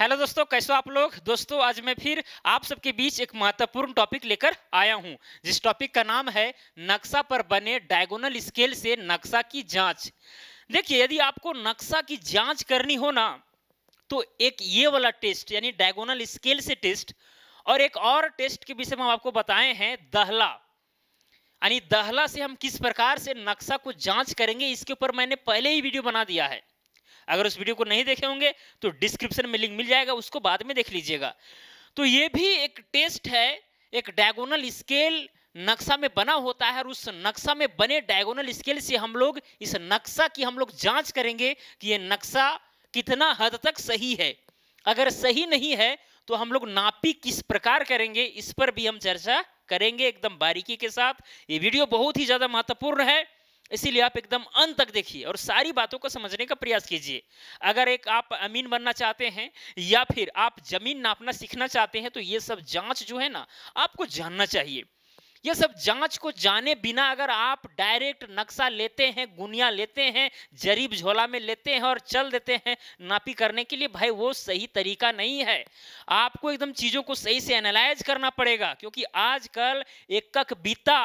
hello दोस्तों कैसे आप लोग दोस्तों आज मैं फिर आप सबके बीच एक महत्वपूर्ण टॉपिक लेकर आया हूं जिस टॉपिक का नाम है नक्शा पर बने डायगोनल स्केल से नक्शा की जांच देखिए यदि आपको नक्शा की जांच करनी हो ना तो एक ये वाला टेस्ट यानी डायगोनल स्केल से टेस्ट और एक और टेस्ट के विषय में हम आपको बताए हैं दहला यानी दहला से हम किस प्रकार से नक्शा को जांच करेंगे इसके ऊपर मैंने पहले ही वीडियो बना दिया है अगर उस वीडियो को नहीं देखे होंगे तो डिस्क्रिप्शन में लिंक मिल जाएगा उसको बाद में देख लीजिएगा तो ये भी एक टेस्ट है एक डायगोनल स्केल नक्शा में बना होता है और उस नक्शा में बने डायगोनल स्केल से हम लोग इस नक्शा की हम लोग जांच करेंगे कि ये नक्शा कितना हद तक सही है अगर सही नहीं है तो हम लोग नापी किस प्रकार करेंगे इस पर भी हम चर्चा करेंगे एकदम बारीकी के साथ ये वीडियो बहुत ही ज़्यादा महत्वपूर्ण है इसीलिए आप एकदम अंत तक देखिए और सारी बातों को समझने का प्रयास कीजिए अगर एक आप अमीन बनना चाहते हैं या फिर आप जमीन नापना सीखना चाहते हैं तो ये सब जांच जो है ना आपको जानना चाहिए ये सब जांच को जाने बिना अगर आप डायरेक्ट नक्शा लेते हैं गुनिया लेते हैं जरीब झोला में लेते हैं और चल देते हैं नापी करने के लिए भाई वो सही तरीका नहीं है आपको एकदम चीज़ों को सही से एनालाइज करना पड़ेगा क्योंकि आजकल कक बीता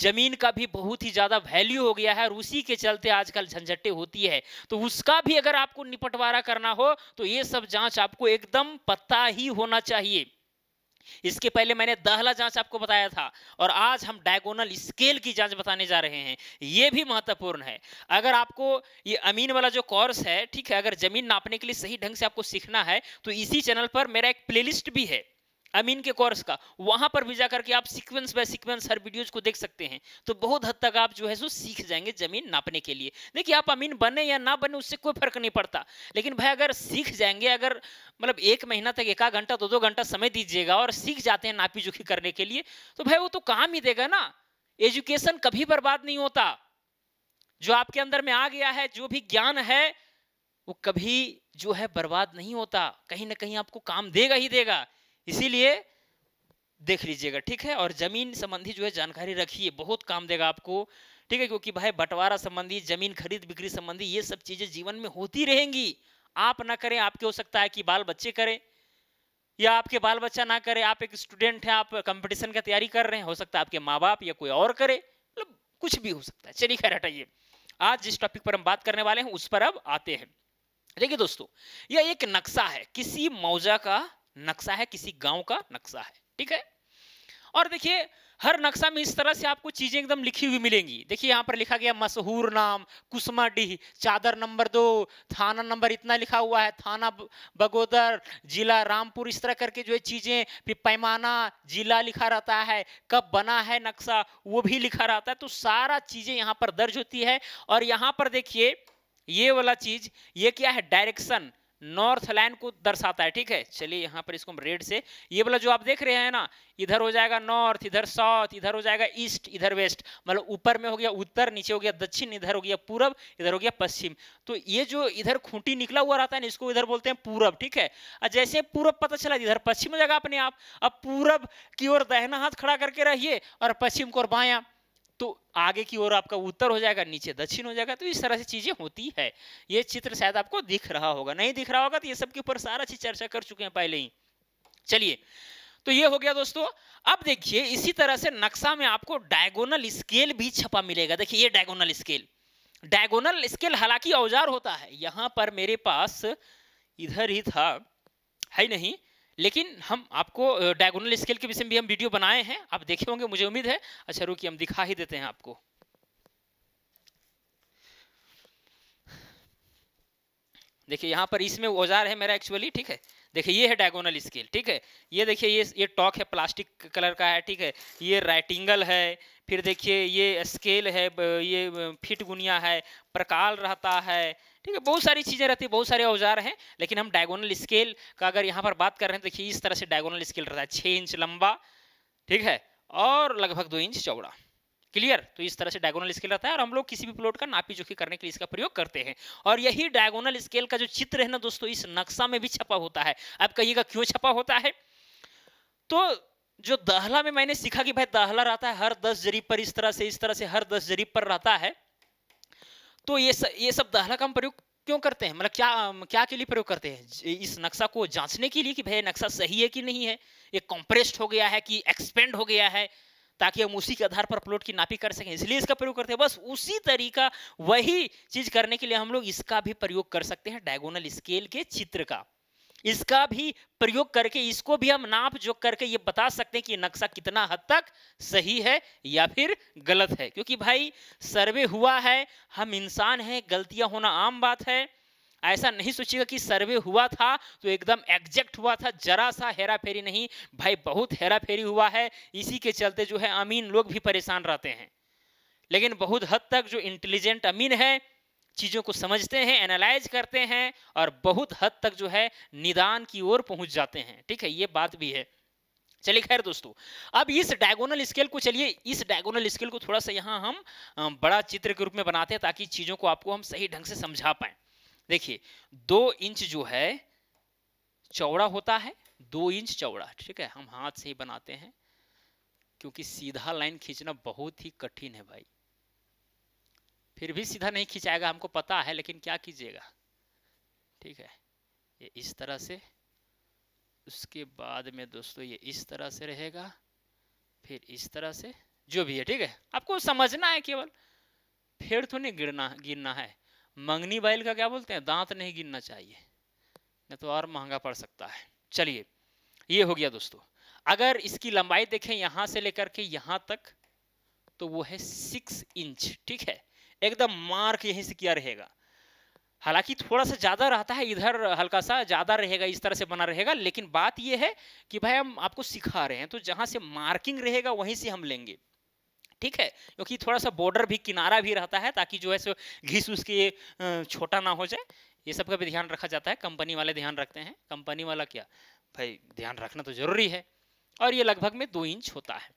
ज़मीन का भी बहुत ही ज़्यादा वैल्यू हो गया है और उसी के चलते आजकल झंझटे होती है तो उसका भी अगर आपको निपटवारा करना हो तो ये सब जांच आपको एकदम पता ही होना चाहिए इसके पहले मैंने दहला जांच आपको बताया था और आज हम डायगोनल स्केल की जांच बताने जा रहे हैं ये भी महत्वपूर्ण है अगर आपको ये अमीन वाला जो कोर्स है ठीक है अगर जमीन नापने के लिए सही ढंग से आपको सीखना है तो इसी चैनल पर मेरा एक प्लेलिस्ट भी है अमीन के कोर्स का वहां पर भी जाकर के आप सीक्वेंस बाय सीक्वेंस हर वीडियोज को देख सकते हैं तो बहुत हद तक आप जो है सो सीख जाएंगे जमीन नापने के लिए देखिए आप अमीन बने या ना बने उससे कोई फर्क नहीं पड़ता लेकिन भाई अगर सीख जाएंगे अगर मतलब एक महीना तक एक घंटा दो दो घंटा समय दीजिएगा और सीख जाते हैं नापी जोखी करने के लिए तो भाई वो तो काम ही देगा ना एजुकेशन कभी बर्बाद नहीं होता जो आपके अंदर में आ गया है जो भी ज्ञान है वो कभी जो है बर्बाद नहीं होता कहीं ना कहीं आपको काम देगा ही देगा इसीलिए देख लीजिएगा ठीक है और ज़मीन संबंधी जो है जानकारी रखिए बहुत काम देगा आपको ठीक है क्योंकि भाई बंटवारा संबंधी ज़मीन खरीद बिक्री संबंधी ये सब चीज़ें जीवन में होती रहेंगी आप ना करें आपके हो सकता है कि बाल बच्चे करें या आपके बाल बच्चा ना करे आप एक स्टूडेंट हैं आप कंपटीशन का तैयारी कर रहे हैं हो सकता है आपके माँ बाप या कोई और करे मतलब कुछ भी हो सकता है चलिए खैर हटाइए आज जिस टॉपिक पर हम बात करने वाले हैं उस पर अब आते हैं देखिए दोस्तों यह एक नक्शा है किसी मौजा का नक्शा है किसी गांव का नक्शा है ठीक है और देखिए हर नक्शा में इस तरह से आपको चीजें एकदम लिखी हुई मिलेंगी देखिए यहाँ पर लिखा गया मशहूर नाम कुसमा डीह चादर नंबर दो थाना नंबर इतना लिखा हुआ है थाना बगोदर जिला रामपुर इस तरह करके जो है चीजें फिर पैमाना जिला लिखा रहता है कब बना है नक्शा वो भी लिखा रहता है तो सारा चीजें यहाँ पर दर्ज होती है और यहाँ पर देखिए ये वाला चीज ये क्या है डायरेक्शन नॉर्थ लाइन को दर्शाता है ठीक है चलिए यहाँ पर इसको हम रेड से ये वाला जो आप देख रहे हैं ना इधर हो जाएगा नॉर्थ इधर साउथ इधर हो जाएगा ईस्ट इधर वेस्ट मतलब ऊपर में हो गया उत्तर नीचे हो गया दक्षिण इधर हो गया पूरब इधर हो गया पश्चिम तो ये जो इधर खूंटी निकला हुआ रहता है ना इसको इधर बोलते हैं पूरब ठीक है और जैसे पूरब पता चला इधर पश्चिम हो जाएगा अपने आप अब पूरब की ओर दहना हाथ खड़ा करके रहिए और पश्चिम को और बाया तो आगे की ओर आपका उत्तर हो जाएगा नीचे दक्षिण हो जाएगा तो इस तरह से चीज़ें होती है ये चित्र शायद आपको दिख रहा होगा नहीं दिख रहा होगा तो ये सबके ऊपर सारा चीज चर्चा कर चुके हैं पहले ही चलिए तो ये हो गया दोस्तों अब देखिए इसी तरह से नक्शा में आपको डायगोनल स्केल भी छपा मिलेगा देखिए ये डायगोनल स्केल डायगोनल स्केल हालांकि औजार होता है यहाँ पर मेरे पास इधर ही था है नहीं लेकिन हम आपको डायगोनल स्केल के विषय में भी हम वीडियो बनाए हैं आप देखे होंगे मुझे उम्मीद है अच्छा रुकिए हम दिखा ही देते हैं आपको देखिए यहाँ पर इसमें औजार है मेरा एक्चुअली ठीक है देखिए ये है डायगोनल स्केल ठीक है ये देखिए ये ये टॉक है प्लास्टिक कलर का है ठीक है ये राइटिंगल है फिर देखिए ये स्केल है ये फिट गुनिया है प्रकाल रहता है ठीक है बहुत सारी चीज़ें रहती है बहुत सारे औजार हैं लेकिन हम डायगोनल स्केल का अगर यहाँ पर बात कर रहे हैं तो देखिए इस तरह से डायगोनल स्केल रहता है छः इंच लंबा ठीक है और लगभग दो इंच चौड़ा क्लियर तो इस तरह से डायगोनल स्केल रहता है और हम लोग किसी भी प्लॉट का नापी जोखी करने के लिए इसका प्रयोग करते हैं और यही डायगोनल स्केल का जो चित्र है ना दोस्तों इस नक्शा में भी छपा होता है अब कहिएगा क्यों छपा होता है तो जो दहला में मैंने सीखा कि भाई दहला रहता है हर दस जरीब पर इस तरह से इस तरह से हर दस जरीब पर रहता है तो ये सब ये सब दहला का हम प्रयोग क्यों करते हैं मतलब क्या क्या के लिए प्रयोग करते हैं इस नक्शा को जांचने के लिए कि भाई नक्शा सही है कि नहीं है ये कॉम्प्रेस्ड हो गया है कि एक्सपेंड हो गया है ताकि हम उसी के आधार पर प्लॉट की नापी कर सकें इसलिए इसका प्रयोग करते हैं बस उसी तरीका वही चीज करने के लिए हम लोग इसका भी प्रयोग कर सकते हैं डायगोनल स्केल के चित्र का इसका भी प्रयोग करके इसको भी हम नाप जोक करके ये बता सकते हैं कि नक्शा कितना हद तक सही है या फिर गलत है क्योंकि भाई सर्वे हुआ है हम इंसान हैं गलतियां होना आम बात है ऐसा नहीं सोचिएगा कि सर्वे हुआ था तो एकदम एग्जैक्ट हुआ था जरा सा हेरा फेरी नहीं भाई बहुत हेरा फेरी हुआ है इसी के चलते जो है अमीन लोग भी परेशान रहते हैं लेकिन बहुत हद तक जो इंटेलिजेंट अमीन है चीज़ों को समझते हैं एनालाइज करते हैं और बहुत हद तक जो है निदान की ओर पहुंच जाते हैं ठीक है ये बात भी है चलिए खैर दोस्तों अब इस डायगोनल स्केल को चलिए इस डायगोनल स्केल को थोड़ा सा यहाँ हम बड़ा चित्र के रूप में बनाते हैं ताकि चीज़ों को आपको हम सही ढंग से समझा पाए देखिए दो इंच जो है चौड़ा होता है दो इंच चौड़ा ठीक है हम हाथ से ही बनाते हैं क्योंकि सीधा लाइन खींचना बहुत ही कठिन है भाई फिर भी सीधा नहीं खिंचाएगा हमको पता है लेकिन क्या कीजिएगा ठीक है ये इस तरह से उसके बाद में दोस्तों ये इस तरह से रहेगा फिर इस तरह से जो भी है ठीक है आपको समझना है केवल फिर तो नहीं गिरना गिरना है मंगनी बैल का क्या बोलते हैं दांत नहीं गिरना चाहिए नहीं तो और महंगा पड़ सकता है चलिए ये हो गया दोस्तों अगर इसकी लंबाई देखें यहाँ से लेकर के यहाँ तक तो वो है सिक्स इंच ठीक है एकदम मार्क यहीं से किया रहेगा हालांकि थोड़ा सा ज़्यादा रहता है इधर हल्का सा ज़्यादा रहेगा इस तरह से बना रहेगा लेकिन बात यह है कि भाई हम आपको सिखा रहे हैं तो जहाँ से मार्किंग रहेगा वहीं से हम लेंगे ठीक है क्योंकि थोड़ा सा बॉर्डर भी किनारा भी रहता है ताकि जो है सो घिस उसके छोटा ना हो जाए ये सब का भी ध्यान रखा जाता है कंपनी वाले ध्यान रखते हैं कंपनी वाला क्या भाई ध्यान रखना तो ज़रूरी है और ये लगभग में दो इंच होता है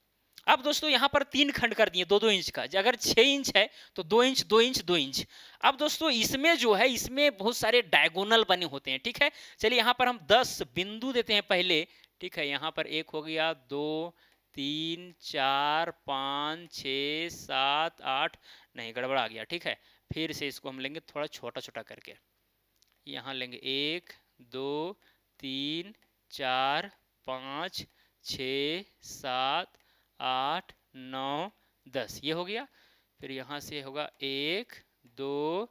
अब दोस्तों यहाँ पर तीन खंड कर दिए दो दो इंच का अगर छह इंच है तो दो इंच दो इंच दो इंच अब दोस्तों इसमें जो है इसमें बहुत सारे डायगोनल बने होते हैं ठीक है चलिए यहाँ पर हम दस बिंदु देते हैं पहले ठीक है यहाँ पर एक हो गया दो तीन चार पाँच छ सात आठ नहीं गड़बड़ आ गया ठीक है फिर से इसको हम लेंगे थोड़ा छोटा छोटा करके यहाँ लेंगे एक दो तीन चार पाँच छ सात आठ नौ दस ये हो गया फिर यहाँ से होगा एक दो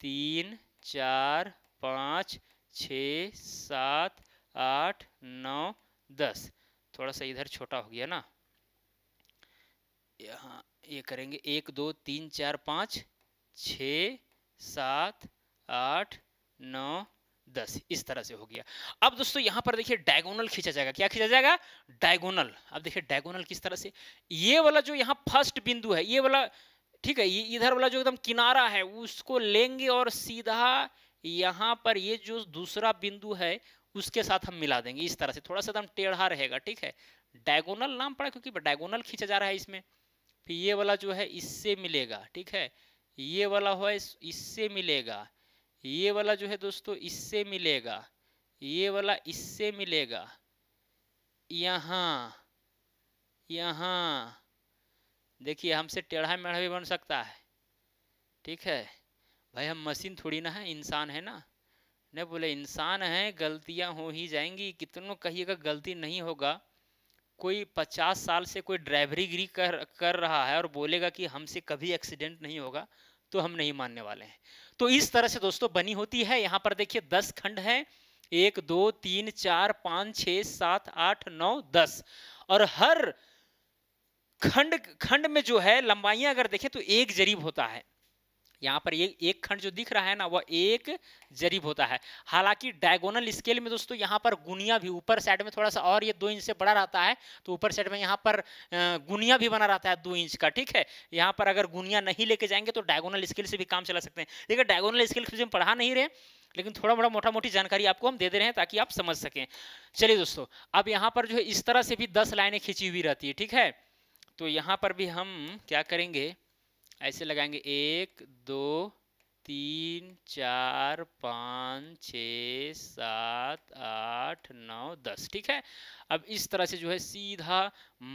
तीन चार पाँच छ सात आठ नौ दस थोड़ा सा इधर छोटा हो गया ना यहाँ ये करेंगे एक दो तीन चार पाँच छ सात आठ नौ दस इस तरह से हो गया अब दोस्तों यहाँ पर देखिए डायगोनल खींचा जाएगा क्या खींचा जाएगा डायगोनल अब देखिए डायगोनल किस तरह से ये वाला जो यहाँ फर्स्ट बिंदु है ये वाला ठीक है ये इधर वाला जो एकदम किनारा है उसको लेंगे और सीधा यहाँ पर ये जो दूसरा बिंदु है उसके साथ हम मिला देंगे इस तरह से थोड़ा सा एकदम टेढ़ा रहेगा ठीक है डायगोनल नाम पड़ा क्योंकि डायगोनल खींचा जा रहा है इसमें फिर ये वाला जो है इससे मिलेगा ठीक है ये वाला हो इससे मिलेगा ये वाला जो है दोस्तों इससे मिलेगा ये वाला इससे मिलेगा यहाँ यहाँ देखिए हमसे टेढ़ा मेढ़ा भी बन सकता है ठीक है भाई हम मशीन थोड़ी ना है इंसान है ना नहीं बोले इंसान है गलतियाँ हो ही जाएंगी कितनों कहिएगा गलती नहीं होगा कोई पचास साल से कोई ड्राइवरी गिरी कर कर रहा है और बोलेगा कि हमसे कभी एक्सीडेंट नहीं होगा तो हम नहीं मानने वाले हैं तो इस तरह से दोस्तों बनी होती है यहाँ पर देखिए दस खंड है एक दो तीन चार पांच छ सात आठ नौ दस और हर खंड खंड में जो है लंबाइयां अगर देखें तो एक जरीब होता है यहाँ पर ये एक खंड जो दिख रहा है ना वह एक जरीब होता है हालांकि डायगोनल स्केल में दोस्तों यहाँ पर गुनिया भी ऊपर साइड में थोड़ा सा और ये दो इंच से बड़ा रहता है तो ऊपर साइड में यहाँ पर गुनिया भी बना रहता है दो इंच का ठीक है यहाँ पर अगर गुनिया नहीं लेके जाएंगे तो डायगोनल स्केल से भी काम चला सकते हैं देखिए डायगोनल स्केल से हम पढ़ा नहीं रहे लेकिन थोड़ा बड़ा मोटा मोटी जानकारी आपको हम दे दे रहे हैं ताकि आप समझ सकें चलिए दोस्तों अब यहाँ पर जो है इस तरह से भी दस लाइनें खींची हुई रहती है ठीक है तो यहाँ पर भी हम क्या करेंगे ऐसे लगाएंगे एक दो तीन चार पाँच छ सात आठ नौ दस ठीक है अब इस तरह से जो है सीधा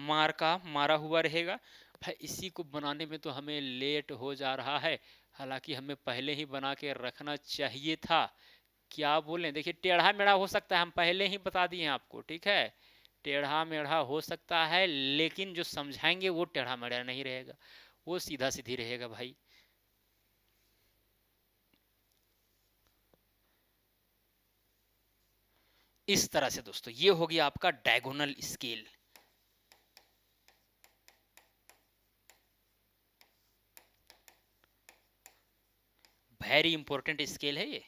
मार का मारा हुआ रहेगा भाई इसी को बनाने में तो हमें लेट हो जा रहा है हालांकि हमें पहले ही बना के रखना चाहिए था क्या बोलें देखिए टेढ़ा मेढ़ा हो सकता है हम पहले ही बता दिए आपको ठीक है टेढ़ा मेढ़ा हो सकता है लेकिन जो समझाएंगे वो टेढ़ा मेढ़ा नहीं रहेगा वो सीधा सीधी रहेगा भाई इस तरह से दोस्तों ये होगी आपका diagonal scale very important scale है ये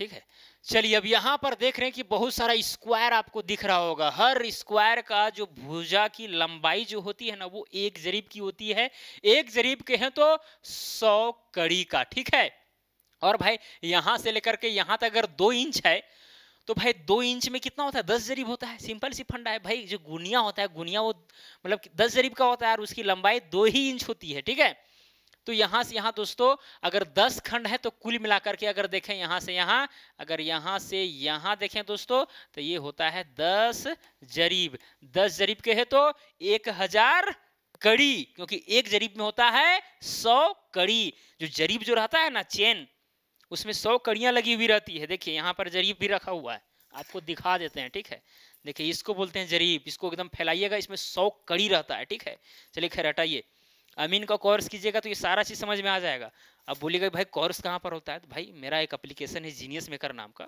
ठीक है चलिए अब यहाँ पर देख रहे हैं कि बहुत सारा स्क्वायर आपको दिख रहा होगा हर स्क्वायर का जो भुजा की लंबाई जो होती है ना वो एक जरीब की होती है एक जरीब के हैं तो सौ कड़ी का ठीक है और भाई यहां से लेकर के यहाँ तक अगर दो इंच है तो भाई दो इंच में कितना होता है दस जरीब होता है सिंपल सी फंडा है भाई जो गुनिया होता है गुनिया वो मतलब दस जरीब का होता है और उसकी लंबाई दो ही इंच होती है ठीक है तो यहां से यहां दोस्तों अगर दस खंड है तो कुल मिलाकर के अगर देखें यहां से यहां अगर यहां से यहां देखें दोस्तों तो ये होता है दस जरीब दस जरीब के है तो एक हजार कड़ी क्योंकि एक जरीब में होता है सौ कड़ी जो जरीब जो रहता है ना चेन उसमें सौ कड़ियां लगी हुई रहती है देखिए यहां पर जरीब भी रखा हुआ है आपको दिखा देते हैं ठीक है देखिए इसको बोलते हैं जरीब इसको एकदम फैलाइएगा इसमें सौ कड़ी रहता है ठीक है चलिए खैर हटाइए अमीन का कोर्स कीजिएगा तो ये सारा चीज़ समझ में आ जाएगा अब बोलिएगा भाई कोर्स कहाँ पर होता है तो भाई मेरा एक अप्लीकेशन है जीनियस मेकर नाम का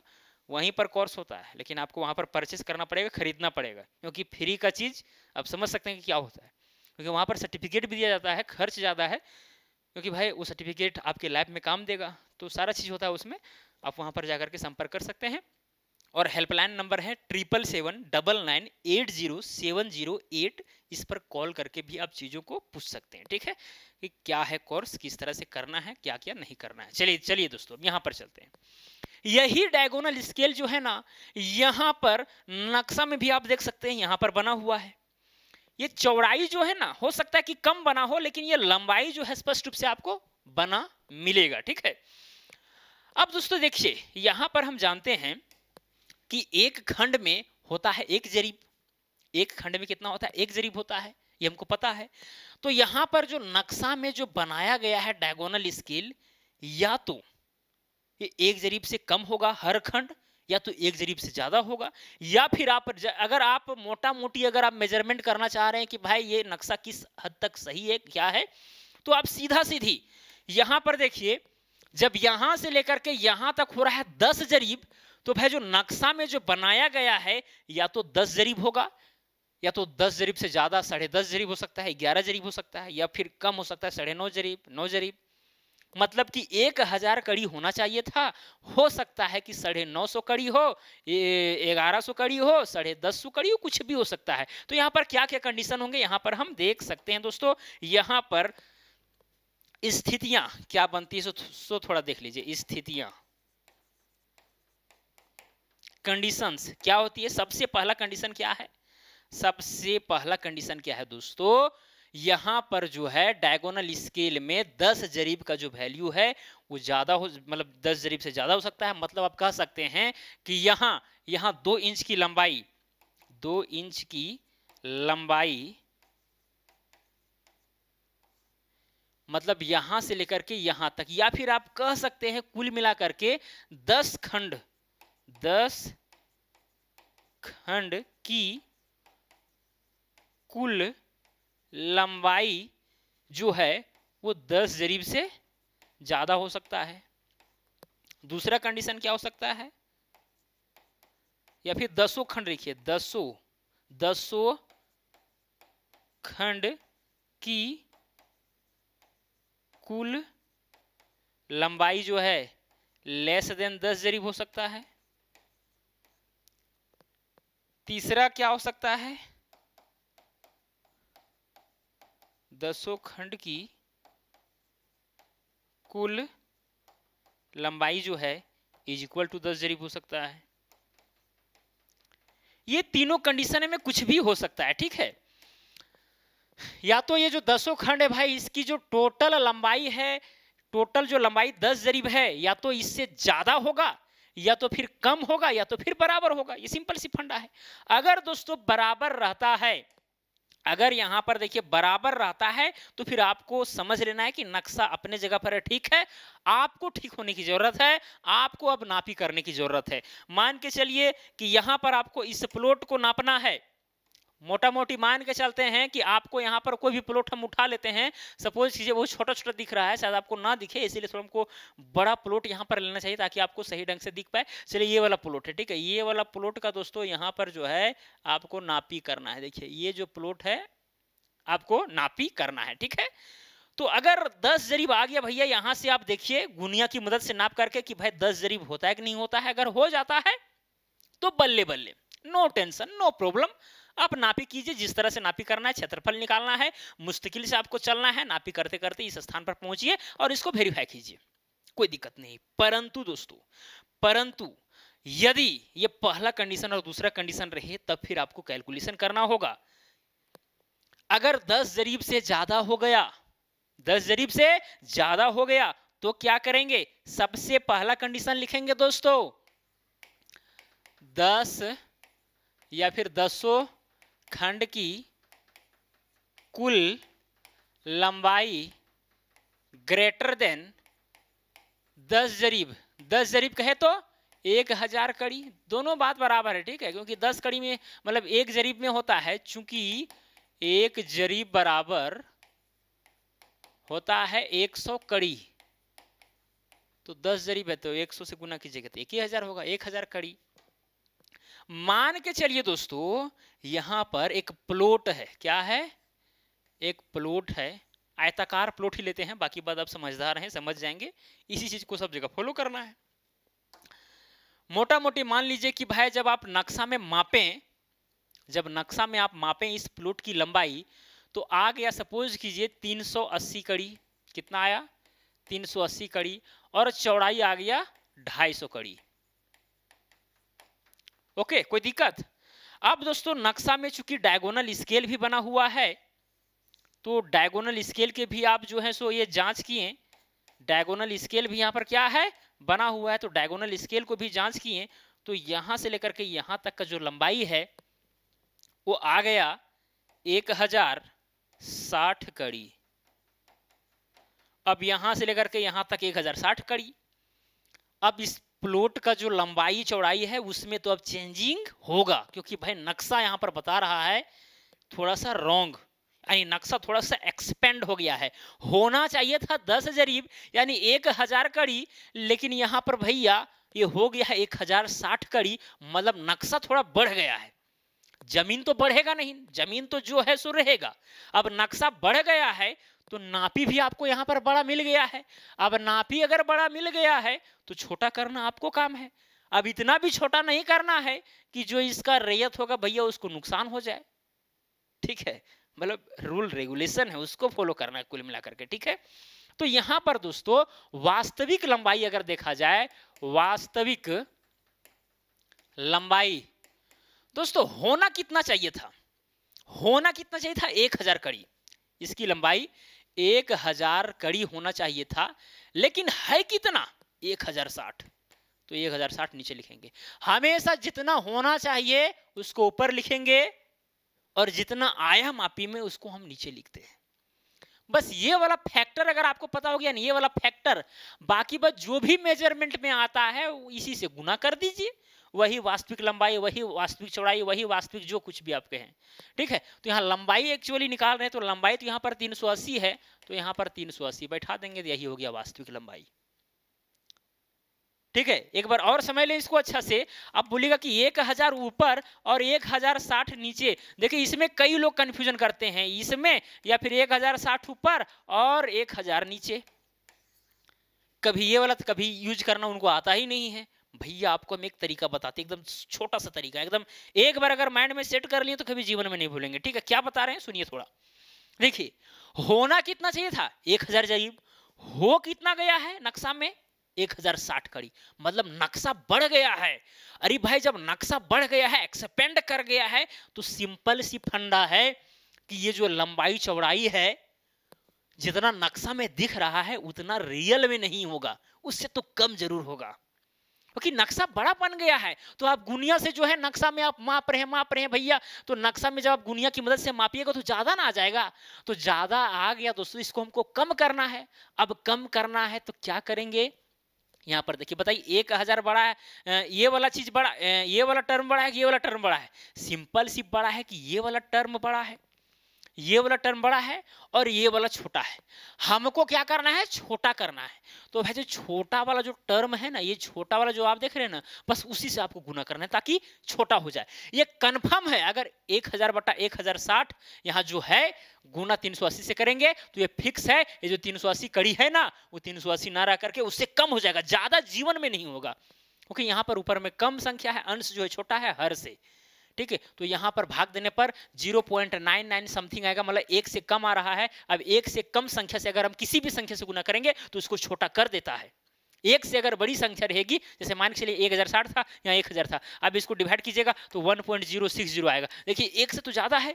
वहीं पर कोर्स होता है लेकिन आपको वहाँ पर परचेस करना पड़ेगा खरीदना पड़ेगा क्योंकि फ्री का चीज़ आप समझ सकते हैं कि क्या होता है क्योंकि वहाँ पर सर्टिफिकेट भी दिया जाता है खर्च ज़्यादा है क्योंकि भाई वो सर्टिफिकेट आपके लाइफ में काम देगा तो सारा चीज़ होता है उसमें आप वहाँ पर जा के संपर्क कर सकते हैं और हेल्पलाइन नंबर है triple seven double nine eight zero seven zero eight इस पर कॉल करके भी आप चीज़ों को पूछ सकते हैं ठीक है कि क्या है कोर्स किस तरह से करना है क्या क्या नहीं करना है चलिए चलिए दोस्तों यहाँ पर चलते हैं यही डायगोनल स्केल जो है ना यहाँ पर नक्शा में भी आप देख सकते हैं यहाँ पर बना हुआ है ये चौड़ाई जो है ना हो सकता है कि कम बना हो लेकिन ये लंबाई जो है स्पष्ट रूप से आपको बना मिलेगा ठीक है अब दोस्तों देखिए यहां पर हम जानते हैं कि एक खंड में होता है एक जरीब एक खंड में कितना होता है एक जरीब होता है ये हमको पता है तो यहां पर जो नक्शा में जो बनाया गया है डायगोनल स्केल या तो ये एक जरीब से कम होगा हर खंड या तो एक जरीब से ज़्यादा होगा या फिर आप अगर आप मोटा मोटी अगर आप मेजरमेंट करना चाह रहे हैं कि भाई ये नक्शा किस हद तक सही है क्या है तो आप सीधा सीधी यहां पर देखिए जब यहां से लेकर के यहां तक हो रहा है दस जरीब तो भाई जो नक्शा में जो बनाया गया है या तो दस जरीब होगा या तो दस जरीब से ज़्यादा साढ़े दस जरीब हो सकता है ग्यारह जरीब हो सकता है या फिर कम हो सकता है साढ़े नौ जरीब नौ जरीब मतलब कि एक हजार कड़ी होना चाहिए था हो सकता है कि साढ़े नौ सौ कड़ी हो ग्यारह सौ कड़ी हो साढ़े दस सौ कड़ी हो कुछ भी हो सकता है तो यहाँ पर क्या क्या कंडीशन होंगे यहाँ पर हम देख सकते हैं दोस्तों यहाँ पर स्थितियां क्या बनती है सो थोड़ा देख लीजिए स्थितियां कंडीशंस क्या होती है सबसे पहला कंडीशन क्या है सबसे पहला कंडीशन क्या है दोस्तों यहां पर जो है डायगोनल स्केल में दस जरीब का जो वैल्यू है वो ज़्यादा हो मतलब दस जरीब से ज़्यादा हो सकता है मतलब आप कह सकते हैं कि यहां यहां दो इंच की लंबाई दो इंच की लंबाई मतलब यहां से लेकर के यहां तक या फिर आप कह सकते हैं कुल मिलाकर के दस खंड दस खंड की कुल लंबाई जो है वो दस जरीब से ज़्यादा हो सकता है दूसरा कंडीशन क्या हो सकता है या फिर दसों खंड लिखिए दसों दसों खंड की कुल लंबाई जो है लेस देन दस जरीब हो सकता है तीसरा क्या हो सकता है दसों खंड की कुल लंबाई जो है इज इक्वल टू दस जरीब हो सकता है ये तीनों कंडीशन में कुछ भी हो सकता है ठीक है या तो ये जो दसों खंड है भाई इसकी जो टोटल लंबाई है टोटल जो लंबाई दस जरीब है या तो इससे ज्यादा होगा या तो फिर कम होगा या तो फिर बराबर होगा ये सिंपल सी फंडा है अगर दोस्तों बराबर रहता है अगर यहाँ पर देखिए बराबर रहता है तो फिर आपको समझ लेना है कि नक्शा अपने जगह पर है ठीक है आपको ठीक होने की जरूरत है आपको अब नापी करने की जरूरत है मान के चलिए कि यहाँ पर आपको इस प्लॉट को नापना है मोटा मोटी मान के चलते हैं कि आपको यहाँ पर कोई भी प्लॉट हम उठा लेते हैं सपोज चीजें बहुत छोटा छोटा दिख रहा है शायद आपको ना दिखे इसीलिए थोड़ा हमको बड़ा प्लॉट यहाँ पर लेना चाहिए ताकि आपको सही ढंग से दिख पाए चलिए ये वाला प्लॉट है ठीक है ये वाला प्लॉट का दोस्तों यहाँ पर जो है आपको नापी करना है देखिए ये जो प्लॉट है आपको नापी करना है ठीक है तो अगर दस जरीब आ गया भैया यहाँ से आप देखिए गुनिया की मदद से नाप करके कि भाई दस जरीब होता है कि नहीं होता है अगर हो जाता है तो बल्ले बल्ले नो टेंशन नो प्रॉब्लम आप नापी कीजिए जिस तरह से नापी करना है क्षेत्रफल निकालना है मुस्तकिल से आपको चलना है नापी करते करते इस स्थान पर पहुंचिए और इसको वेरीफाई कीजिए कोई दिक्कत नहीं परंतु दोस्तों परंतु यदि ये पहला कंडीशन और दूसरा कंडीशन रहे तब फिर आपको कैलकुलेशन करना होगा अगर 10 जरीब से ज्यादा हो गया 10 जरीब से ज्यादा हो गया तो क्या करेंगे सबसे पहला कंडीशन लिखेंगे दोस्तों 10 या फिर दसों खंड की कुल लंबाई ग्रेटर देन दस जरीब दस जरीब कहे तो एक हजार कड़ी दोनों बात बराबर है ठीक है क्योंकि दस कड़ी में मतलब एक जरीब में होता है चूंकि एक जरीब बराबर होता है एक सौ कड़ी तो दस जरीब है तो एक सौ से गुना कीजिएगा तो एक ही हजार होगा एक हजार कड़ी मान के चलिए दोस्तों यहां पर एक प्लोट है क्या है एक प्लोट है आयताकार प्लोट ही लेते हैं बाकी बात आप समझदार हैं समझ जाएंगे इसी चीज को सब जगह फॉलो करना है मोटा मोटी मान लीजिए कि भाई जब आप नक्शा में मापें जब नक्शा में आप मापें इस प्लोट की लंबाई तो आ गया सपोज कीजिए 380 कड़ी कितना आया 380 कड़ी और चौड़ाई आ गया 250 कड़ी ओके कोई दिक्कत अब दोस्तों नक्शा में चूंकि डायगोनल स्केल भी बना हुआ है तो डायगोनल स्केल के भी आप जो है सो ये जांच किए डायगोनल स्केल भी यहां पर क्या है बना हुआ है तो डायगोनल स्केल को भी जांच किए तो यहां से लेकर के यहां तक का जो लंबाई है वो आ गया एक हजार साठ कड़ी अब यहां से लेकर के यहां तक एक हजार साठ कड़ी अब इस प्लॉट का जो लंबाई चौड़ाई है उसमें तो अब चेंजिंग होगा क्योंकि भाई नक्शा यहाँ पर बता रहा है थोड़ा सा रॉन्ग यानी नक्शा थोड़ा सा एक्सपेंड हो गया है होना चाहिए था दस जरीब यानी एक हजार कड़ी लेकिन यहाँ पर भैया ये हो गया है एक हजार साठ कड़ी मतलब नक्शा थोड़ा बढ़ गया है जमीन तो बढ़ेगा नहीं जमीन तो जो है सो रहेगा अब नक्शा बढ़ गया है तो नापी भी आपको यहाँ पर बड़ा मिल गया है अब नापी अगर बड़ा मिल गया है तो छोटा करना आपको काम है अब इतना भी छोटा नहीं करना है कि जो इसका रैयत होगा भैया उसको नुकसान हो जाए ठीक है मतलब रूल रेगुलेशन है उसको फॉलो करना है कुल मिलाकर के ठीक है तो यहां पर दोस्तों वास्तविक लंबाई अगर देखा जाए वास्तविक लंबाई दोस्तों होना कितना चाहिए था होना कितना चाहिए था एक हजार कड़ी इसकी लंबाई एक हजार कड़ी होना चाहिए था लेकिन है कितना एक हजार साठ तो एक हजार साठ नीचे लिखेंगे हमेशा जितना होना चाहिए उसको ऊपर लिखेंगे और जितना आया मापी में उसको हम नीचे लिखते हैं बस ये वाला फैक्टर अगर आपको पता हो गया ना ये वाला फैक्टर बाकी बस जो भी मेजरमेंट में आता है इसी से गुना कर दीजिए वही वास्तविक लंबाई वही वास्तविक चौड़ाई वही वास्तविक जो कुछ भी आपके हैं ठीक है तो यहाँ लंबाई एक्चुअली निकाल रहे हैं तो लंबाई तो यहाँ पर 380 है तो यहाँ पर 380 बैठा देंगे तो यही हो गया वास्तविक लंबाई ठीक है एक बार और समझ लें इसको अच्छा से आप बोलिएगा कि एक हजार ऊपर और एक हजार साठ नीचे देखिए इसमें कई लोग कन्फ्यूजन करते हैं इसमें या फिर एक हजार साठ ऊपर और एक हजार नीचे कभी ये वाला तो कभी यूज करना उनको आता ही नहीं है भैया आपको हम एक तरीका बताते एकदम छोटा सा तरीका एकदम एक बार अगर माइंड में सेट कर लिए तो कभी जीवन में नहीं भूलेंगे ठीक है क्या बता रहे हैं सुनिए थोड़ा देखिए होना कितना चाहिए था एक हजार जरीब हो कितना गया है नक्शा में एक हजार साठ कड़ी मतलब नक्शा बढ़ गया है अरे भाई जब नक्शा बढ़ गया है एक्सपेंड कर गया है तो सिंपल सी फंडा है कि ये जो लंबाई चौड़ाई है जितना नक्शा में दिख रहा है उतना रियल में नहीं होगा उससे तो कम जरूर होगा क्योंकि नक्शा बड़ा बन गया है तो आप गुनिया से जो है नक्शा में आप माप रहे माप रहे भैया तो नक्शा में जब आप गुनिया की मदद से मापिएगा तो ज़्यादा ना आ जाएगा तो ज़्यादा आ गया दोस्तों इसको हमको कम करना है अब कम करना है तो क्या करेंगे यहाँ पर देखिए बताइए एक हज़ार बड़ा है ये वाला चीज़ बड़ा ये वाला टर्म बड़ा है कि ये वाला टर्म बड़ा है सिंपल सी बड़ा है कि ये वाला टर्म बड़ा है ये वाला टर्म बड़ा है और ये वाला छोटा है हमको क्या करना है छोटा करना है तो भाई जो छोटा वाला जो टर्म है ना ये छोटा वाला जो आप देख रहे हैं ना बस उसी से आपको गुना करना है ताकि छोटा हो जाए ये कन्फर्म है अगर एक हजार बटा एक हजार साठ यहाँ जो है गुना तीन सौ अस्सी से करेंगे तो ये फिक्स है ये जो तीन सौ अस्सी कड़ी है ना वो तीन सौ अस्सी ना रह करके उससे कम हो जाएगा ज्यादा जीवन में नहीं होगा ओके यहाँ पर ऊपर में कम संख्या है अंश जो है छोटा है हर से ठीक है तो यहाँ पर भाग देने पर 0.99 समथिंग आएगा मतलब एक से कम आ रहा है अब एक से कम संख्या से अगर हम किसी भी संख्या से गुना करेंगे तो उसको छोटा कर देता है एक से अगर बड़ी संख्या रहेगी जैसे मान के चलिए एक हज़ार साठ था या एक हज़ार था अब इसको डिवाइड कीजिएगा तो one point zero six zero आएगा देखिए एक से तो ज़्यादा है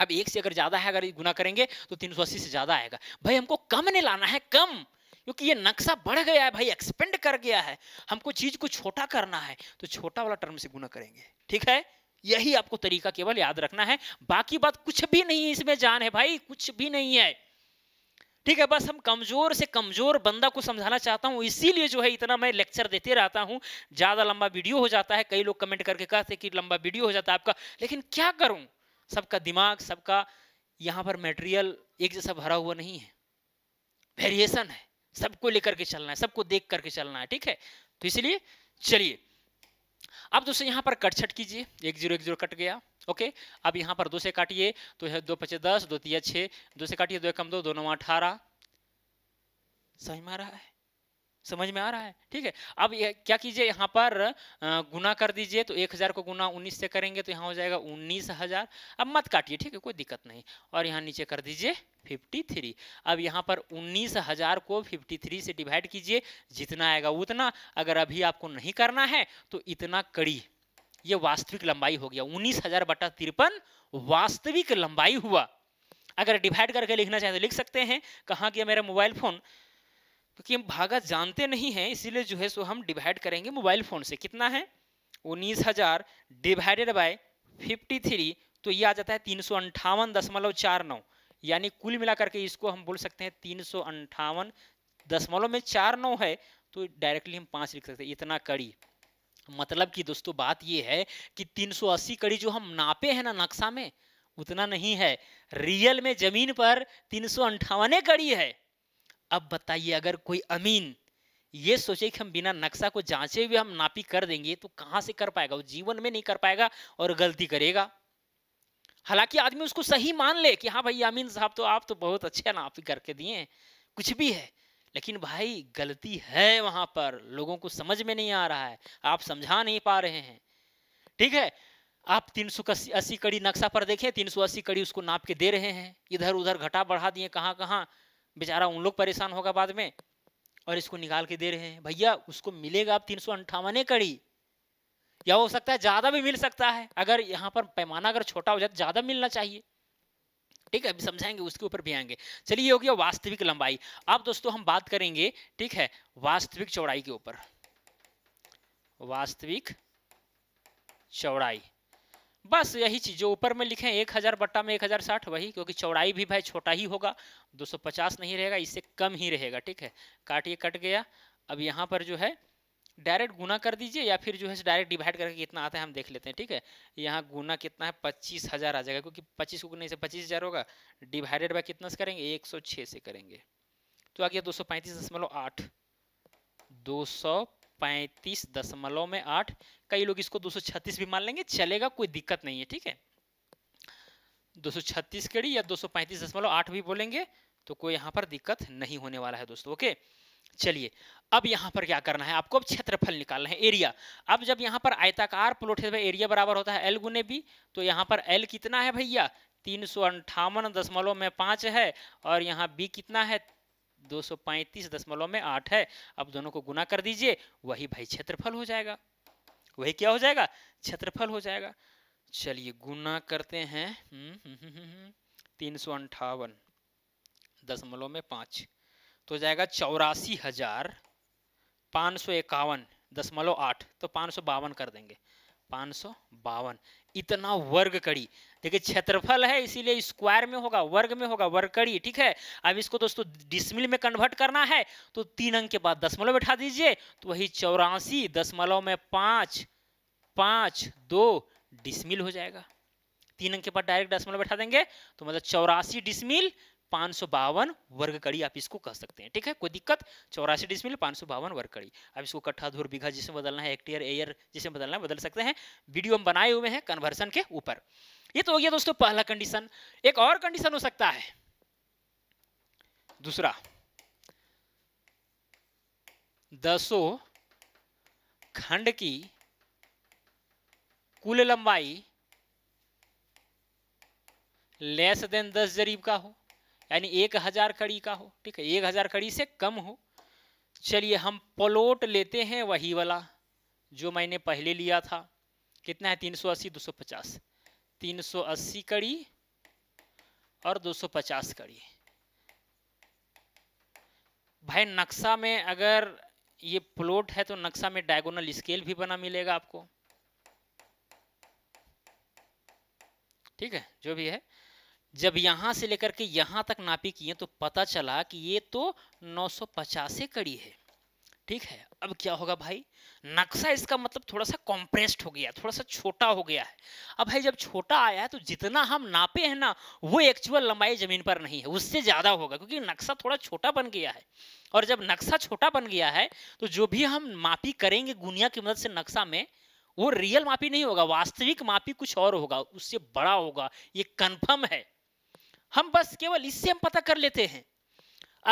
अब एक से अगर ज़्यादा है अगर गुना करेंगे तो तीन सौ अस्सी से ज़्यादा आएगा भाई हमको कम नहीं लाना है कम क्योंकि ये नक्शा बढ़ गया है भाई एक्सपेंड कर गया है हमको चीज़ को छोटा करना है तो छोटा वाला टर्म से गुना करेंगे ठीक है यही आपको तरीका केवल याद रखना है बाकी बात कुछ भी नहीं इसमें जान है भाई कुछ भी नहीं है ठीक है बस हम कमज़ोर से कमज़ोर बंदा को समझाना चाहता हूँ इसीलिए जो है इतना मैं लेक्चर देते रहता हूँ ज़्यादा लंबा वीडियो हो जाता है कई लोग कमेंट करके कहते कि लंबा वीडियो हो जाता है आपका लेकिन क्या करूं सबका दिमाग सबका यहाँ पर मेटेरियल एक जैसा भरा हुआ नहीं है वेरिएशन है सबको लेकर के चलना है सबको देख करके चलना है ठीक है तो इसलिए चलिए अब दोस्तों यहाँ पर कट छट कीजिए एक जीरो एक जीरो कट गया ओके अब यहाँ पर दो से काटिए तो है दो पचे दस दो तीन छः दो से काटिए दो एक कम दो नौ अठारह सही मारा है समझ में आ रहा है ठीक है अब ये क्या कीजिए यहाँ पर गुना कर दीजिए तो एक हज़ार को गुना उन्नीस से करेंगे तो यहाँ हो जाएगा उन्नीस हज़ार अब मत काटिए ठीक है कोई दिक्कत नहीं और यहाँ नीचे कर दीजिए फिफ्टी थ्री अब यहाँ पर उन्नीस हज़ार को फिफ्टी थ्री से डिवाइड कीजिए जितना आएगा उतना अगर अभी आपको नहीं करना है तो इतना कड़ी ये वास्तविक लंबाई हो गया उन्नीस हज़ार बटा तिरपन वास्तविक लंबाई हुआ अगर डिवाइड करके लिखना चाहें तो लिख सकते हैं कहाँ किया मेरा मोबाइल फ़ोन क्योंकि हम भागा जानते नहीं हैं इसीलिए जो है सो हम डिवाइड करेंगे मोबाइल फ़ोन से कितना है उन्नीस हज़ार डिवाइडेड बाय फिफ्टी थ्री तो ये आ जाता है तीन सौ अंठावन दशमलव चार नौ यानी कुल मिलाकर के इसको हम बोल सकते हैं तीन सौ अंठावन दशमलव में चार नौ है तो डायरेक्टली हम पाँच लिख सकते हैं इतना कड़ी मतलब कि दोस्तों बात ये है कि अस्सी कड़ी जो हम नापे हैं ना नक्शा में उतना नहीं है रियल में जमीन पर तीन सौ कड़ी है अब बताइए अगर कोई अमीन ये सोचे कि हम बिना नक्शा को जांचे हुए हम नापी कर देंगे तो कहां से कर पाएगा वो जीवन में नहीं कर पाएगा और गलती करेगा हालांकि आदमी उसको सही मान ले कि हाँ भाई अमीन साहब तो आप तो बहुत अच्छे नापी करके दिए कुछ भी है लेकिन भाई गलती है वहां पर लोगों को समझ में नहीं आ रहा है आप समझा नहीं पा रहे हैं ठीक है आप तीन सौ अस्सी कड़ी नक्शा पर देखें तीन सौ अस्सी कड़ी उसको नाप के दे रहे हैं इधर उधर घटा बढ़ा दिए कहाँ कहाँ बेचारा उन लोग परेशान होगा बाद में और इसको निकाल के दे रहे हैं भैया उसको मिलेगा आप तीन सौ अंठावन कड़ी या हो सकता है ज़्यादा भी मिल सकता है अगर यहाँ पर पैमाना अगर छोटा हो जाए तो ज़्यादा मिलना चाहिए ठीक है अभी समझाएंगे उसके ऊपर भी आएंगे चलिए हो गया वास्तविक लंबाई अब दोस्तों हम बात करेंगे ठीक है वास्तविक चौड़ाई के ऊपर वास्तविक चौड़ाई बस यही चीज़ जो ऊपर में लिखे एक हज़ार बट्टा में एक हज़ार साठ वही क्योंकि चौड़ाई भी भाई छोटा ही होगा दो सौ पचास नहीं रहेगा इससे कम ही रहेगा ठीक है काट ये कट गया अब यहाँ पर जो है डायरेक्ट गुना कर दीजिए या फिर जो है डायरेक्ट डिवाइड करके कितना आता है हम देख लेते हैं ठीक है यहाँ गुना कितना है पच्चीस हज़ार आ जाएगा क्योंकि पच्चीस गुना से पच्चीस हज़ार होगा डिवाइडेड बाई कितना से करेंगे एक सौ छः से करेंगे तो आ गया दो सौ पैंतीस दशमलव आठ दो सौ पैंतीस दशमलव में आठ कई लोग इसको 236 भी मान लेंगे चलेगा कोई दिक्कत नहीं है ठीक है 236 सौ केड़ी या दो दशमलव आठ भी बोलेंगे तो कोई यहाँ पर दिक्कत नहीं होने वाला है दोस्तों ओके चलिए अब यहाँ पर क्या करना है आपको अब क्षेत्रफल निकालना है एरिया अब जब यहाँ पर आयताकार प्लॉट है तो एरिया बराबर होता है एल गुने भी तो यहाँ पर एल कितना है भैया तीन सौ अंठावन दशमलव में पाँच है और यहाँ बी कितना है दो सौ पैंतीस दशमलव में आठ है अब दोनों को गुना कर दीजिए वही भाई क्षेत्रफल हो जाएगा वही क्या हो जाएगा क्षेत्रफल हो जाएगा चलिए गुना करते हैं हम्म, हम्म, हम्म, तीन सौ अंठावन दशमलव में पाँच तो जाएगा चौरासी हजार पाँच सौ इक्यावन दशमलव आठ तो पाँच सौ बावन कर देंगे पाँच इतना वर्ग कड़ी देखिए क्षेत्रफल है इसीलिए स्क्वायर में होगा वर्ग में होगा वर्ग कड़ी ठीक है अब इसको दोस्तों डिसमिल में कन्वर्ट करना है तो तीन अंक के बाद दशमलव बैठा दीजिए तो वही चौरासी दशमलव में पाँच पाँच दो डिसमिल हो जाएगा तीन अंक के बाद डायरेक्ट दशमलव बैठा देंगे तो मतलब चौरासी डिसमिल पाँच वर्ग कड़ी आप इसको कह सकते हैं ठीक है कोई दिक्कत चौरासी डिसमिल पाँच वर्ग कड़ी आप इसको कट्ठा धूर बीघा जिसमें बदलना है हेक्टेयर एयर जिसमें बदलना है बदल सकते हैं वीडियो हम बनाए हुए हैं कन्वर्सन के ऊपर ये तो हो गया दोस्तों पहला कंडीशन एक और कंडीशन हो सकता है दूसरा दसो खंड की कुल लंबाई लेस देन दस जरीब का हो यानी एक हज़ार कड़ी का हो ठीक है एक हज़ार कड़ी से कम हो चलिए हम प्लॉट लेते हैं वही वाला जो मैंने पहले लिया था कितना है 380 250 380 कड़ी और 250 कड़ी भाई नक्शा में अगर ये प्लॉट है तो नक्शा में डायगोनल स्केल भी बना मिलेगा आपको ठीक है जो भी है जब यहाँ से लेकर के यहाँ तक नापी किए तो पता चला कि ये तो नौ सौ कड़ी है ठीक है अब क्या होगा भाई नक्शा इसका मतलब थोड़ा सा कॉम्प्रेस्ड हो गया थोड़ा सा छोटा हो गया है अब भाई जब छोटा आया है तो जितना हम नापे हैं ना वो एक्चुअल लंबाई ज़मीन पर नहीं है उससे ज़्यादा होगा क्योंकि नक्शा थोड़ा छोटा बन गया है और जब नक्शा छोटा बन गया है तो जो भी हम मापी करेंगे गुनिया की मदद से नक्शा में वो रियल मापी नहीं होगा वास्तविक मापी कुछ और होगा उससे बड़ा होगा ये कन्फर्म है हम बस केवल इससे हम पता कर लेते हैं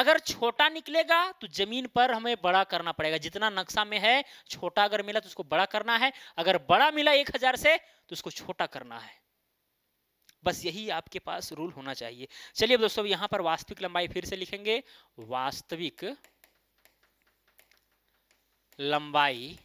अगर छोटा निकलेगा तो जमीन पर हमें बड़ा करना पड़ेगा जितना नक्शा में है छोटा अगर मिला तो उसको बड़ा करना है अगर बड़ा मिला एक हजार से तो उसको छोटा करना है बस यही आपके पास रूल होना चाहिए चलिए दोस्तों यहां पर वास्तविक लंबाई फिर से लिखेंगे वास्तविक लंबाई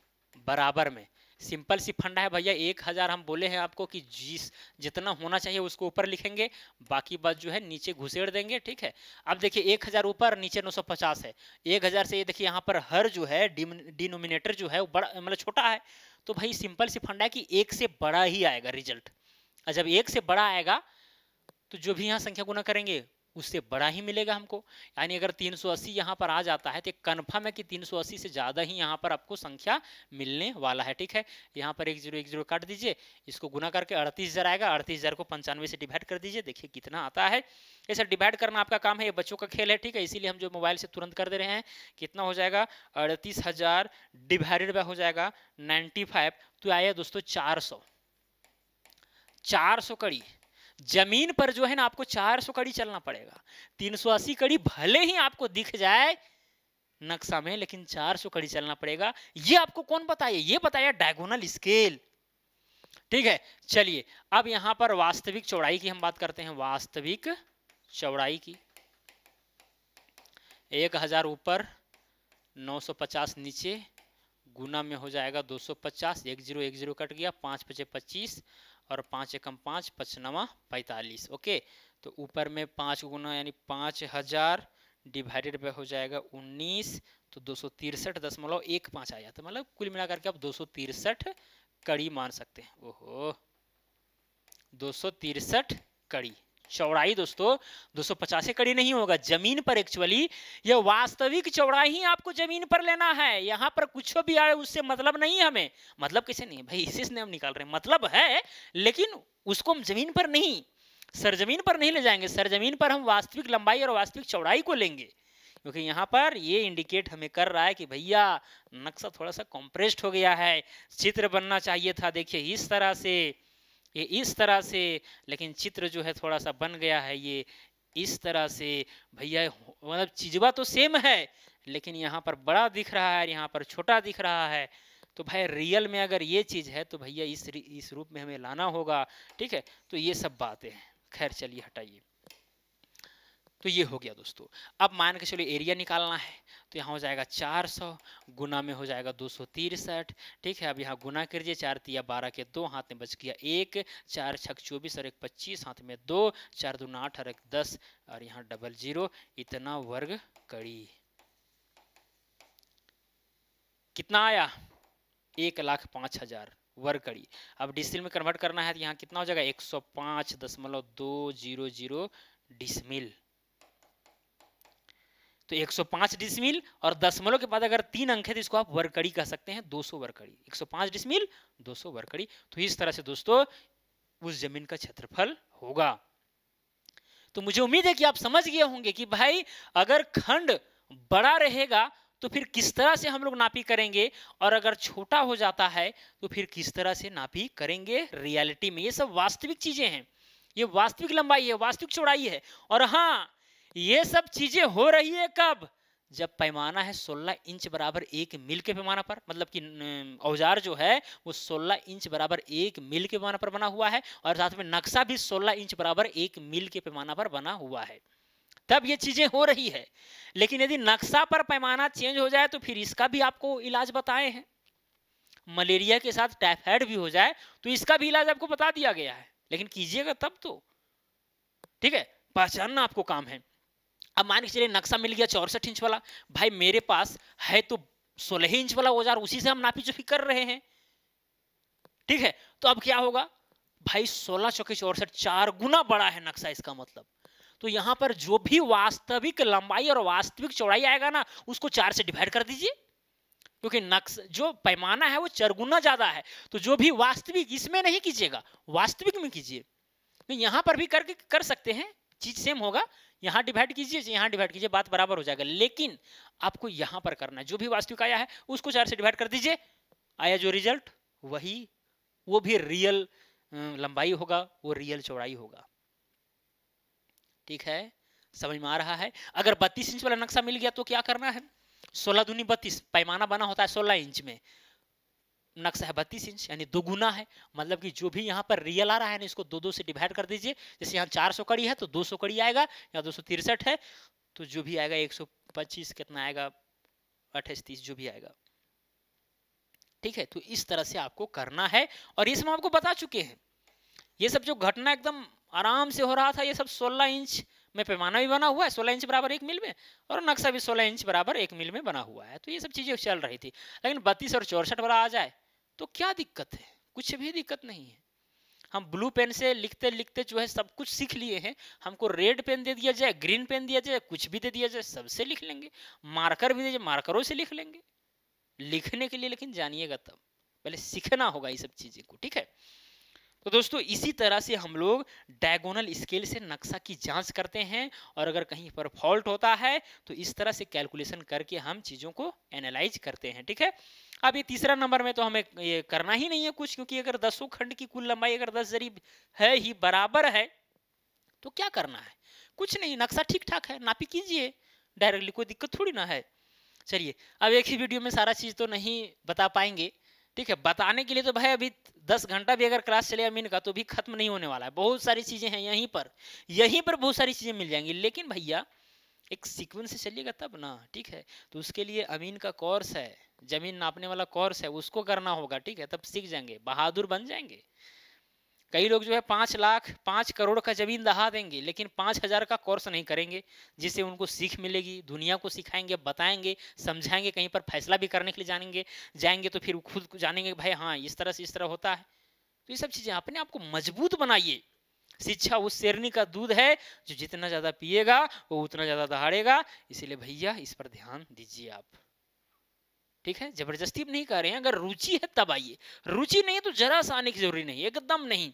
बराबर में सिंपल सी फंडा है भैया एक हज़ार हम बोले हैं आपको कि जिस जितना होना चाहिए उसको ऊपर लिखेंगे बाकी बात जो है नीचे घुसेड़ देंगे ठीक है अब देखिए एक हज़ार ऊपर नीचे नौ सौ पचास है एक हज़ार से ये देखिए यहाँ पर हर जो है डिनोमिनेटर जो है वो बड़ा मतलब छोटा है तो भाई सिंपल सी फंडा है कि एक से बड़ा ही आएगा रिजल्ट जब एक से बड़ा आएगा तो जो भी यहाँ संख्या गुना करेंगे उससे बड़ा ही मिलेगा हमको यानी अगर 380 सौ यहाँ पर आ जाता है तो कन्फर्म है कि 380 से ज़्यादा ही यहाँ पर आपको संख्या मिलने वाला है ठीक है यहाँ पर एक जीरो एक जीरो काट दीजिए इसको गुना करके अड़तीस हज़ार आएगा अड़तीस हज़ार को पंचानवे से डिवाइड कर दीजिए देखिए कितना आता है ये सर डिवाइड करना आपका काम है ये बच्चों का खेल है ठीक है इसीलिए हम जो मोबाइल से तुरंत कर दे रहे हैं कितना हो जाएगा अड़तीस डिवाइडेड बाय हो जाएगा नाइन्टी तो आया दोस्तों चार सौ चार सौ कड़ी जमीन पर जो है ना आपको 400 कड़ी चलना पड़ेगा 380 कड़ी भले ही आपको दिख जाए नक्शा में लेकिन 400 कड़ी चलना पड़ेगा ये आपको कौन बताया ये बताया डायगोनल स्केल ठीक है चलिए अब यहां पर वास्तविक चौड़ाई की हम बात करते हैं वास्तविक चौड़ाई की एक हजार ऊपर पचास नीचे गुना में हो जाएगा 250 एक जीरो एक जीरो कट गया पाँच पचे पच्चीस और पाँच एकम पाँच पचनवा पैंतालीस ओके तो ऊपर में पाँच गुना यानी पाँच हज़ार डिवाइडेड बाय हो जाएगा उन्नीस तो दो सौ तिरसठ दशमलव एक पाँच आ जाता मतलब कुल मिलाकर के आप दो सौ तिरसठ कड़ी मान सकते हैं ओहो दो सौ तिरसठ कड़ी चौड़ाई दोस्तों दो सौ पचास कड़ी नहीं होगा जमीन पर एक्चुअली यह वास्तविक चौड़ाई ही आपको जमीन पर लेना है यहाँ पर कुछ भी आए उससे मतलब नहीं हमें मतलब किसे नहीं भाई इसी से हम निकाल रहे हैं मतलब है लेकिन उसको हम जमीन पर नहीं सरजमीन पर नहीं ले जाएंगे सरजमीन पर हम वास्तविक लंबाई और वास्तविक चौड़ाई को लेंगे क्योंकि यहाँ पर ये इंडिकेट हमें कर रहा है कि भैया नक्शा थोड़ा सा कॉम्प्रेस्ड हो गया है चित्र बनना चाहिए था देखिए इस तरह से ये इस तरह से लेकिन चित्र जो है थोड़ा सा बन गया है ये इस तरह से भैया मतलब चिजवा तो सेम है लेकिन यहाँ पर बड़ा दिख रहा है यहाँ पर छोटा दिख रहा है तो भाई रियल में अगर ये चीज़ है तो भैया इस इस रूप में हमें लाना होगा ठीक है तो ये सब बातें हैं खैर चलिए हटाइए तो ये हो गया दोस्तों अब मान के चलो एरिया निकालना है तो यहाँ हो जाएगा 400 गुना में हो जाएगा दो ठीक है अब यहाँ गुना करिए चार तिया बारह के दो हाथ में बच गया एक चार छक चौबीस और एक पच्चीस हाथ में दो चार दो आठ और एक दस और यहाँ डबल जीरो इतना वर्ग कड़ी कितना आया एक लाख पाँच हजार वर्ग कड़ी अब डिसमिल में कन्वर्ट करना है तो यहाँ कितना हो जाएगा एक सौ पाँच दशमलव दो जीरो जीरो डिसमिल तो 105 डिसमिल और दशमलव के बाद अगर तीन अंक है तो इसको आप वर्कड़ी कह सकते हैं 200 वर्कड़ी 105 डिसमिल 200 वर्कड़ी तो इस तरह से दोस्तों उस जमीन का क्षेत्रफल होगा तो मुझे उम्मीद है कि आप समझ गए होंगे कि भाई अगर खंड बड़ा रहेगा तो फिर किस तरह से हम लोग नापी करेंगे और अगर छोटा हो जाता है तो फिर किस तरह से नापी करेंगे रियलिटी में ये सब वास्तविक चीजें हैं ये वास्तविक लंबाई है वास्तविक चौड़ाई है और हाँ ये सब चीजें हो रही है कब जब पैमाना है 16 इंच बराबर एक मिल के पैमाना पर मतलब कि औजार जो है वो 16 इंच बराबर एक मिल के पैमाना पर बना हुआ है और साथ में नक्शा भी 16 इंच बराबर एक मिल के पैमाना पर बना हुआ है तब ये चीजें हो रही है लेकिन यदि नक्शा पर पैमाना चेंज हो जाए तो फिर इसका भी आपको इलाज बताए हैं मलेरिया के साथ टाइफाइड भी हो जाए तो इसका भी इलाज आपको बता दिया गया है लेकिन कीजिएगा तब तो ठीक है पहचानना आपको काम है अब मान के चलिए नक्शा मिल गया चौसठ इंच वाला भाई मेरे पास है तो सोलह इंच वाला औजार उसी से हम नापी चुकी कर रहे हैं ठीक है तो अब क्या होगा भाई सोलह चौके चौसठ चार गुना बड़ा है नक्शा इसका मतलब तो यहां पर जो भी वास्तविक लंबाई और वास्तविक चौड़ाई आएगा ना उसको चार से डिवाइड कर दीजिए क्योंकि नक्श जो पैमाना है वो चरगुना ज्यादा है तो जो भी वास्तविक इसमें नहीं कीजिएगा वास्तविक में कीजिए तो यहां पर भी करके कर सकते हैं चीज सेम होगा यहाँ डिवाइड कीजिए यहाँ डिवाइड कीजिए बात बराबर हो जाएगा लेकिन आपको यहाँ पर करना है जो भी वास्तविक आया है उसको चार से डिवाइड कर दीजिए आया जो रिजल्ट वही वो भी रियल लंबाई होगा वो रियल चौड़ाई होगा ठीक है समझ में आ रहा है अगर बत्तीस इंच वाला नक्शा मिल गया तो क्या करना है सोलह दूनी बत्तीस पैमाना बना होता है सोलह इंच में नक्शा है बत्तीस इंच यानी दो गुना है मतलब कि जो भी यहाँ पर रियल आ रहा है ना इसको दो दो से डिवाइड कर दीजिए जैसे यहाँ चार सौ कड़ी है तो दो सौ कड़ी आएगा या दो सौ तिरसठ है तो जो भी आएगा एक सौ पच्चीस कितना आएगा अट्ठाईस तीस जो भी आएगा ठीक है तो इस तरह से आपको करना है और ये सब आपको बता चुके हैं ये सब जो घटना एकदम आराम से हो रहा था ये सब सोलह इंच में पैमाना भी बना हुआ है सोलह इंच बराबर एक मिल में और नक्शा भी सोलह इंच बराबर एक मिल में बना हुआ है तो ये सब चीज़ें चल रही थी लेकिन बत्तीस और चौसठ वाला आ जाए तो क्या दिक्कत है कुछ भी दिक्कत नहीं है हम ब्लू पेन से लिखते लिखते जो है सब कुछ सीख लिए हैं हमको रेड पेन दे दिया जाए ग्रीन पेन दिया जाए कुछ भी दे दिया जाए सबसे लिख लेंगे मार्कर भी दे जाए मार्करों से लिख लेंगे लिखने के लिए लेकिन जानिएगा तब पहले सीखना होगा ये सब चीज़ें को ठीक है तो दोस्तों इसी तरह से हम लोग डायगोनल स्केल से नक्शा की जांच करते हैं और अगर कहीं पर फॉल्ट होता है तो इस तरह से कैलकुलेशन करके हम चीज़ों को एनालाइज करते हैं ठीक है अब ये तीसरा नंबर में तो हमें ये करना ही नहीं है कुछ क्योंकि अगर दसों खंड की कुल लंबाई अगर दस जरीब है ही बराबर है तो क्या करना है कुछ नहीं नक्शा ठीक ठाक है नापी कीजिए डायरेक्टली कोई दिक्कत थोड़ी ना है चलिए अब एक ही वीडियो में सारा चीज़ तो नहीं बता पाएंगे ठीक है बताने के लिए तो भाई अभी दस घंटा भी अगर क्लास चले अमीन का तो भी खत्म नहीं होने वाला है बहुत सारी चीज़ें हैं यहीं पर यहीं पर बहुत सारी चीज़ें मिल जाएंगी लेकिन भैया एक सीक्वेंस से चलिएगा तब ना ठीक है तो उसके लिए अमीन का कोर्स है जमीन नापने वाला कोर्स है उसको करना होगा ठीक है तब सीख जाएंगे बहादुर बन जाएंगे कई लोग जो है पाँच लाख पाँच करोड़ का जमीन दहा देंगे लेकिन पाँच हज़ार का कोर्स नहीं करेंगे जिससे उनको सीख मिलेगी दुनिया को सिखाएंगे बताएंगे समझाएंगे कहीं पर फैसला भी करने के लिए जानेंगे जाएंगे तो फिर खुद जानेंगे भाई हाँ इस तरह से इस तरह होता है तो ये सब चीज़ें अपने आप को मजबूत बनाइए शिक्षा उस शेरनी का दूध है जो जितना ज़्यादा पिएगा वो उतना ज़्यादा दहाड़ेगा इसीलिए भैया इस पर ध्यान दीजिए आप ठीक है जबरदस्ती नहीं कर रहे हैं अगर रुचि है तब आइए रुचि नहीं है तो जरा सा आने की जरूरी नहीं एकदम नहीं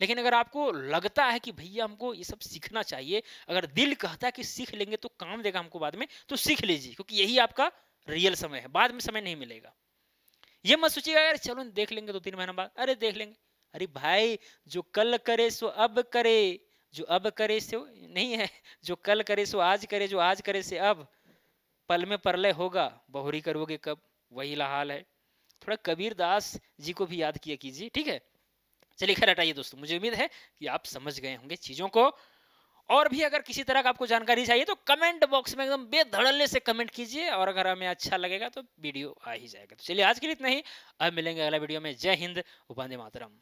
लेकिन अगर आपको लगता है कि भैया हमको ये सब सीखना चाहिए अगर दिल कहता है कि सीख लेंगे तो काम देगा हमको बाद में तो सीख लीजिए क्योंकि यही आपका रियल समय है बाद में समय नहीं मिलेगा ये मत सोचिएगा यार चलो देख लेंगे दो तो तीन महीना बाद अरे देख लेंगे अरे भाई जो कल करे सो अब करे जो अब करे सो नहीं है जो कल करे सो आज करे जो आज करे से अब पल में परलय होगा बहुरी करोगे कब वही लाहाल है थोड़ा कबीर दास जी को भी याद किया कीजिए ठीक है चलिए खैर हटाइए दोस्तों मुझे उम्मीद है कि आप समझ गए होंगे चीज़ों को और भी अगर किसी तरह का आपको जानकारी चाहिए तो कमेंट बॉक्स में एकदम बेधड़ल्ले से कमेंट कीजिए और अगर हमें अच्छा लगेगा तो वीडियो आ ही जाएगा तो चलिए आज के लिए इतना ही अब मिलेंगे अगला वीडियो में जय हिंद उपाधि मातरम